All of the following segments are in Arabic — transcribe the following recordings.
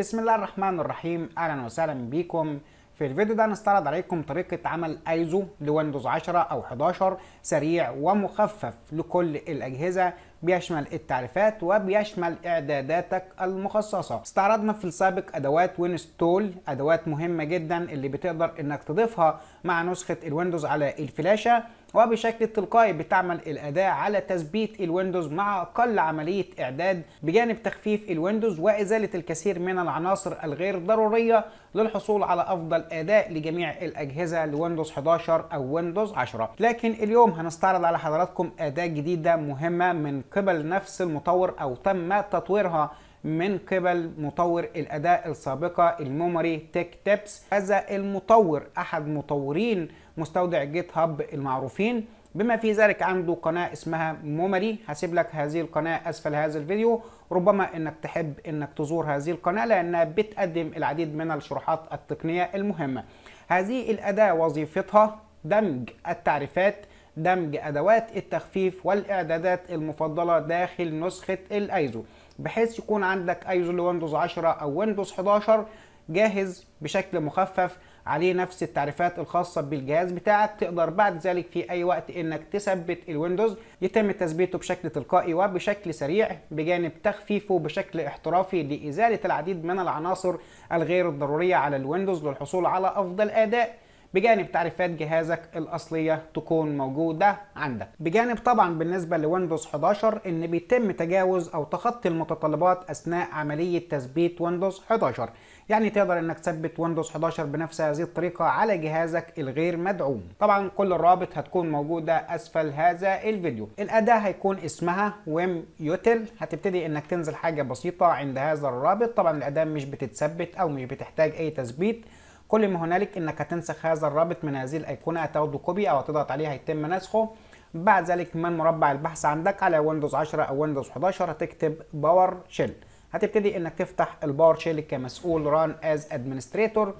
بسم الله الرحمن الرحيم اهلا وسهلا بيكم في الفيديو ده هنستعرض عليكم طريقة عمل ايزو لويندوز 10 او 11 سريع ومخفف لكل الاجهزة بيشمل التعريفات وبيشمل إعداداتك المخصصة استعرضنا في السابق أدوات وينستول أدوات مهمة جدا اللي بتقدر إنك تضيفها مع نسخة الويندوز على الفلاشة وبشكل تلقائي بتعمل الأداة على تثبيت الويندوز مع أقل عملية إعداد بجانب تخفيف الويندوز وإزالة الكثير من العناصر الغير ضرورية للحصول على أفضل أداء لجميع الأجهزة لويندوز 11 أو ويندوز 10 لكن اليوم هنستعرض على حضراتكم أداة جديدة مهمة من قبل نفس المطور او تم تطويرها من قبل مطور الاداء السابقه الميموري تيك تيبس هذا المطور احد مطورين مستودع جيت هاب المعروفين بما في ذلك عنده قناة اسمها مومري هسيب لك هذه القناة اسفل هذا الفيديو ربما انك تحب انك تزور هذه القناة لانها بتقدم العديد من الشروحات التقنية المهمة هذه الاداة وظيفتها دمج التعريفات دمج أدوات التخفيف والإعدادات المفضلة داخل نسخة الأيزو بحيث يكون عندك أيزو لويندوز 10 أو ويندوز 11 جاهز بشكل مخفف عليه نفس التعريفات الخاصة بالجهاز بتاعك تقدر بعد ذلك في أي وقت إنك تثبت الويندوز يتم تثبيته بشكل تلقائي وبشكل سريع بجانب تخفيفه بشكل احترافي لإزالة العديد من العناصر الغير الضرورية على الويندوز للحصول على أفضل أداء بجانب تعريفات جهازك الاصليه تكون موجوده عندك بجانب طبعا بالنسبه لويندوز 11 ان بيتم تجاوز او تخطي المتطلبات اثناء عمليه تثبيت ويندوز 11 يعني تقدر انك تثبت ويندوز 11 بنفس هذه الطريقه على جهازك الغير مدعوم طبعا كل الرابط هتكون موجوده اسفل هذا الفيديو الاداه هيكون اسمها ويم يوتل هتبتدي انك تنزل حاجه بسيطه عند هذا الرابط طبعا الاداه مش بتتثبت او مش بتحتاج اي تثبيت كل ما هنالك انك هتنسخ هذا الرابط من هذه الايقونه هتاخده كوبي او هتضغط عليه هيتم نسخه بعد ذلك من مربع البحث عندك على ويندوز 10 او ويندوز 11 هتكتب باور شيل هتبتدي انك تفتح الباور شيل كمسؤول ران از ادمنستريتور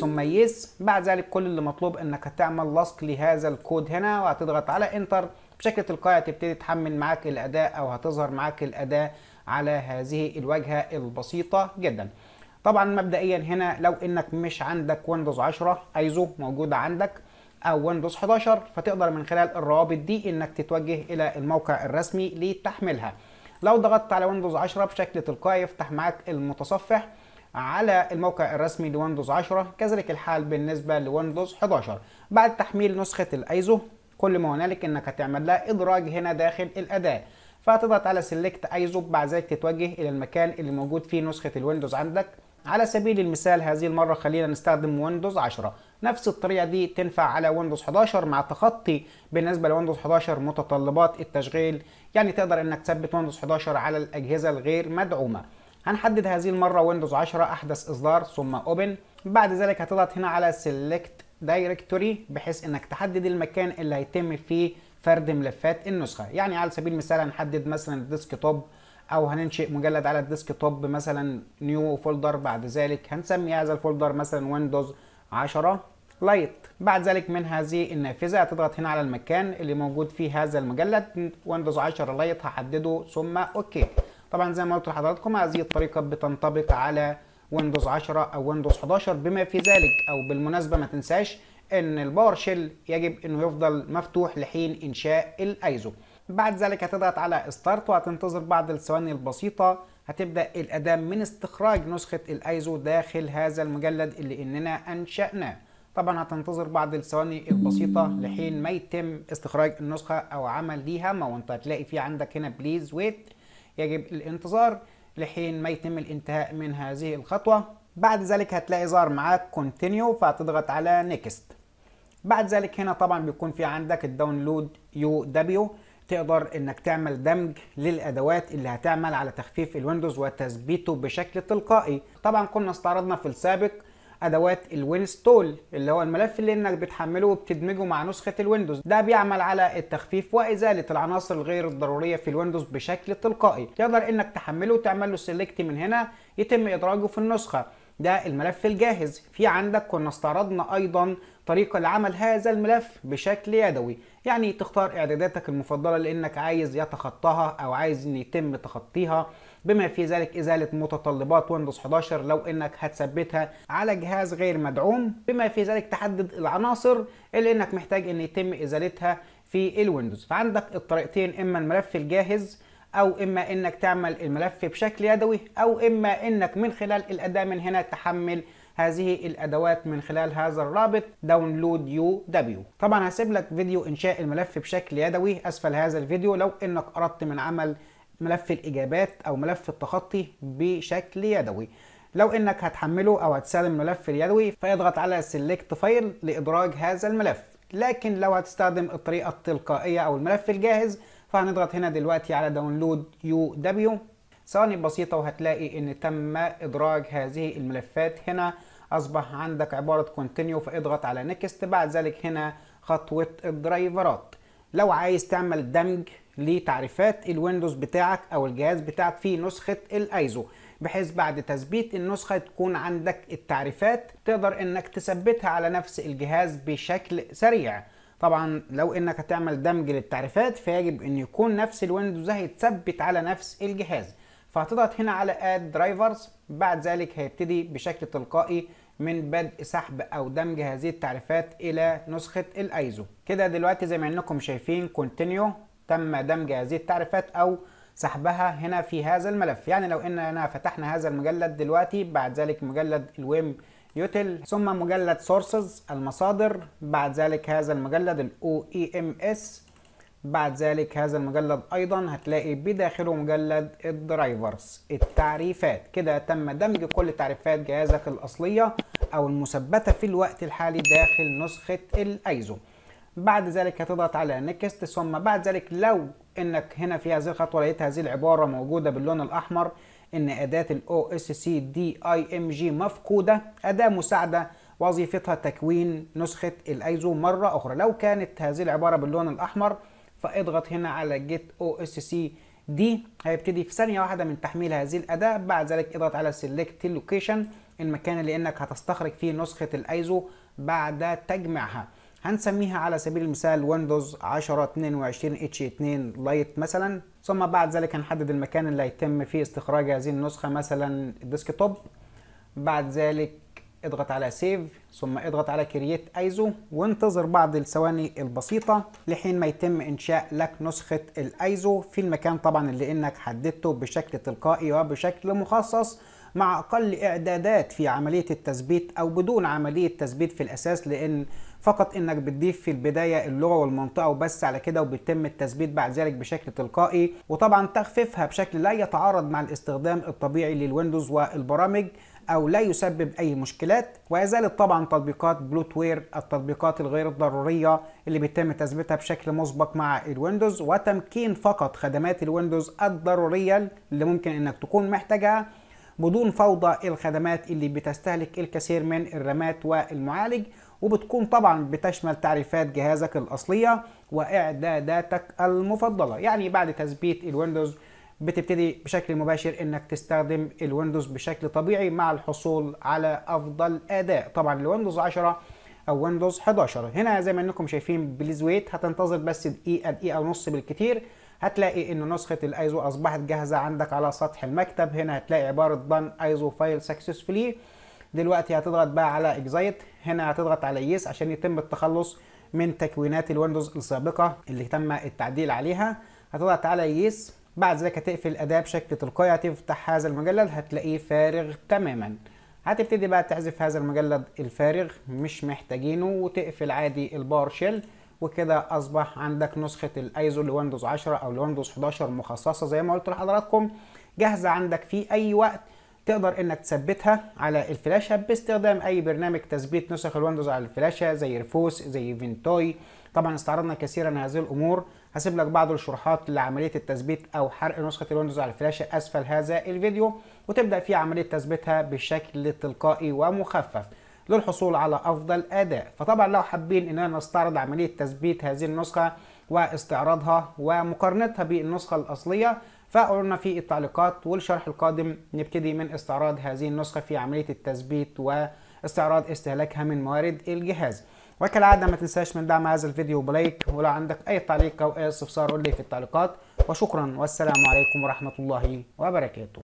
ثم يس بعد ذلك كل اللي مطلوب انك تعمل لصق لهذا الكود هنا وهتضغط على انتر بشكل تلقائي هتبتدي تحمل معاك الاداة او هتظهر معاك الاداة على هذه الواجهة البسيطة جدا طبعا مبدئيا هنا لو انك مش عندك ويندوز 10 ايزو موجوده عندك او ويندوز 11 فتقدر من خلال الروابط دي انك تتوجه الى الموقع الرسمي لتحملها لو ضغطت على ويندوز 10 بشكل تلقائي يفتح معاك المتصفح على الموقع الرسمي لويندوز 10 كذلك الحال بالنسبه لويندوز 11 بعد تحميل نسخه الايزو كل ما هنالك انك هتعمل لها ادراج هنا داخل الاداه فهتضغط على سيلكت ايزو بعد ذلك تتوجه الى المكان اللي موجود فيه نسخه الويندوز عندك على سبيل المثال هذه المرة خلينا نستخدم ويندوز 10 نفس الطريقة دي تنفع على ويندوز 11 مع تخطي بالنسبة لويندوز 11 متطلبات التشغيل يعني تقدر انك تثبت ويندوز 11 على الأجهزة الغير مدعومة هنحدد هذه المرة ويندوز 10 أحدث إصدار ثم أوبن بعد ذلك هتضغط هنا على سيلكت دايركتوري بحيث انك تحدد المكان اللي هيتم فيه فرد ملفات النسخة يعني على سبيل المثال هنحدد مثلا الديسك توب او هننشئ مجلد على الديسك توب مثلا نيو فولدر بعد ذلك هنسمي هذا الفولدر مثلا ويندوز 10 لايت بعد ذلك من هذه النافذة هتضغط هنا على المكان اللي موجود فيه هذا المجلد ويندوز 10 لايت هحدده ثم اوكي طبعا زي ما قلت لحضراتكم هذه الطريقة بتنطبق على ويندوز 10 او ويندوز 11 بما في ذلك او بالمناسبة ما تنساش ان الباور شيل يجب انه يفضل مفتوح لحين انشاء الايزو بعد ذلك هتضغط على ستارت وهتنتظر بعض الثواني البسيطة هتبدأ الأداة من استخراج نسخة الأيزو داخل هذا المجلد اللي إننا أنشأناه طبعا هتنتظر بعض الثواني البسيطة لحين ما يتم استخراج النسخة أو عمل ليها ما وانت هتلاقي في عندك هنا بليز ويت يجب الانتظار لحين ما يتم الانتهاء من هذه الخطوة بعد ذلك هتلاقي ظهر معاك كونتينيو فهتضغط على نيكست بعد ذلك هنا طبعا بيكون في عندك الداونلود يو دبليو تقدر انك تعمل دمج للادوات اللي هتعمل على تخفيف الويندوز وتثبيته بشكل تلقائي طبعا كنا استعرضنا في السابق ادوات الوينستول اللي هو الملف اللي انك بتحمله وبتدمجه مع نسخه الويندوز ده بيعمل على التخفيف وازاله العناصر الغير الضروريه في الويندوز بشكل تلقائي تقدر انك تحمله وتعمل له سيلكت من هنا يتم ادراجه في النسخه ده الملف الجاهز في عندك كنا استعرضنا ايضا طريقة لعمل هذا الملف بشكل يدوي يعني تختار إعداداتك المفضلة لأنك عايز يتخطاها أو عايز أن يتم تخطيها بما في ذلك إزالة متطلبات ويندوز 11 لو أنك هتثبتها على جهاز غير مدعوم بما في ذلك تحدد العناصر اللي أنك محتاج أن يتم إزالتها في الويندوز فعندك الطريقتين إما الملف الجاهز او اما انك تعمل الملف بشكل يدوي او اما انك من خلال الاداة من هنا تحمل هذه الأدوات من خلال هذا الرابط داونلود يو دبليو طبعا هسيب لك فيديو إنشاء الملف بشكل يدوي أسفل هذا الفيديو لو إنك أردت من عمل ملف الإجابات أو ملف التخطي بشكل يدوي لو انك هتحمله او هتستخدم الملف اليدوي فاضغط على سيلكت فايل لادراج هذا الملف لكن لو هتستخدم الطريقه التلقائيه او الملف الجاهز فهنضغط هنا دلوقتي على داونلود يو دبليو ثواني بسيطه وهتلاقي ان تم ادراج هذه الملفات هنا اصبح عندك عباره كونتينيو فاضغط على نيكست بعد ذلك هنا خطوه الدرايفرات لو عايز تعمل دمج لتعريفات الويندوز بتاعك او الجهاز بتاعك في نسخه الايزو بحيث بعد تثبيت النسخه تكون عندك التعريفات تقدر انك تثبتها على نفس الجهاز بشكل سريع طبعا لو انك هتعمل دمج للتعريفات فيجب ان يكون نفس الويندوز هيتثبت على نفس الجهاز فهتضغط هنا على اد درايفرز بعد ذلك هيبتدي بشكل تلقائي من بدء سحب او دمج هذه التعريفات الى نسخه الايزو كده دلوقتي زي ما انكم شايفين كونتينيو تم دمج هذه التعريفات او سحبها هنا في هذا الملف يعني لو اننا فتحنا هذا المجلد دلوقتي بعد ذلك مجلد الويم يوتل ثم مجلد سورسز المصادر بعد ذلك هذا المجلد ام OEMS بعد ذلك هذا المجلد ايضا هتلاقي بداخله مجلد الدرايفرز التعريفات كده تم دمج كل تعريفات جهازك الاصليه او المثبته في الوقت الحالي داخل نسخه الايزو بعد ذلك هتضغط على نيكست ثم بعد ذلك لو انك هنا في هذه الخطوه لقيت هذه العباره موجوده باللون الاحمر ان اداه الاو اس سي دي اي ام جي مفقوده اداه مساعده وظيفتها تكوين نسخه الايزو مره اخرى لو كانت هذه العباره باللون الاحمر فاضغط هنا على جيت او اس سي دي هيبتدي في ثانية واحدة من تحميل هذه الأداة بعد ذلك اضغط على سيلكت لوكيشن المكان اللي انك هتستخرج فيه نسخة الايزو بعد تجميعها هنسميها على سبيل المثال ويندوز 10 22 اتش 2 لايت مثلا ثم بعد ذلك هنحدد المكان اللي هيتم فيه استخراج هذه النسخة مثلا توب بعد ذلك اضغط على سيف ثم اضغط على كرييت ايزو وانتظر بعض الثواني البسيطة لحين ما يتم انشاء لك نسخة الايزو في المكان طبعا اللي انك حددته بشكل تلقائي وبشكل مخصص مع اقل اعدادات في عملية التثبيت او بدون عملية تثبيت في الاساس لان فقط انك بتضيف في البداية اللغة والمنطقة وبس على كده وبيتم التثبيت بعد ذلك بشكل تلقائي وطبعا تخفيفها بشكل لا يتعارض مع الاستخدام الطبيعي للويندوز والبرامج او لا يسبب اي مشكلات وازالت طبعا تطبيقات بلوت وير التطبيقات الغير الضروريه اللي بيتم تثبيتها بشكل مسبق مع الويندوز وتمكين فقط خدمات الويندوز الضروريه اللي ممكن انك تكون محتاجها بدون فوضى الخدمات اللي بتستهلك الكثير من الرامات والمعالج وبتكون طبعا بتشمل تعريفات جهازك الاصليه واعداداتك المفضله يعني بعد تثبيت الويندوز بتبتدي بشكل مباشر انك تستخدم الويندوز بشكل طبيعي مع الحصول على افضل اداء طبعا الويندوز 10 او ويندوز 11 هنا زي ما انكم شايفين بليز ويت هتنتظر بس دقيقه دقيقه ونص بالكتير هتلاقي ان نسخه الايزو اصبحت جاهزه عندك على سطح المكتب هنا هتلاقي عباره دان ايزو فايل سكسسفلي دلوقتي هتضغط بقى على اكزايت هنا هتضغط على يس عشان يتم التخلص من تكوينات الويندوز السابقه اللي تم التعديل عليها هتضغط على يس بعد ذلك هتقفل أداة بشكل تلقائي هتفتح هذا المجلد هتلاقيه فارغ تماما هتبتدي بقى تحذف هذا المجلد الفارغ مش محتاجينه وتقفل عادي البار شيل وكده اصبح عندك نسخه الايزو لويندوز 10 او لويندوز 11 مخصصه زي ما قلت لحضراتكم جاهزه عندك في اي وقت تقدر انك تثبتها على الفلاشه باستخدام اي برنامج تثبيت نسخ الويندوز على الفلاشه زي ريفوس زي فينتوي طبعا استعرضنا كثيرا هذه الامور هسيب لك بعض الشروحات لعمليه التثبيت او حرق نسخه الويندوز على الفلاشه اسفل هذا الفيديو وتبدا في عمليه تثبيتها بشكل تلقائي ومخفف للحصول على افضل اداء فطبعا لو حابين اننا نستعرض عمليه تثبيت هذه النسخه واستعراضها ومقارنتها بالنسخه الاصليه فقولنا في التعليقات والشرح القادم نبتدي من استعراض هذه النسخه في عمليه التثبيت واستعراض استهلاكها من موارد الجهاز وكالعاده ما تنساش من دعم هذا الفيديو بلايك ولو عندك اي تعليق او اي استفسار قول لي في التعليقات وشكرا والسلام عليكم ورحمه الله وبركاته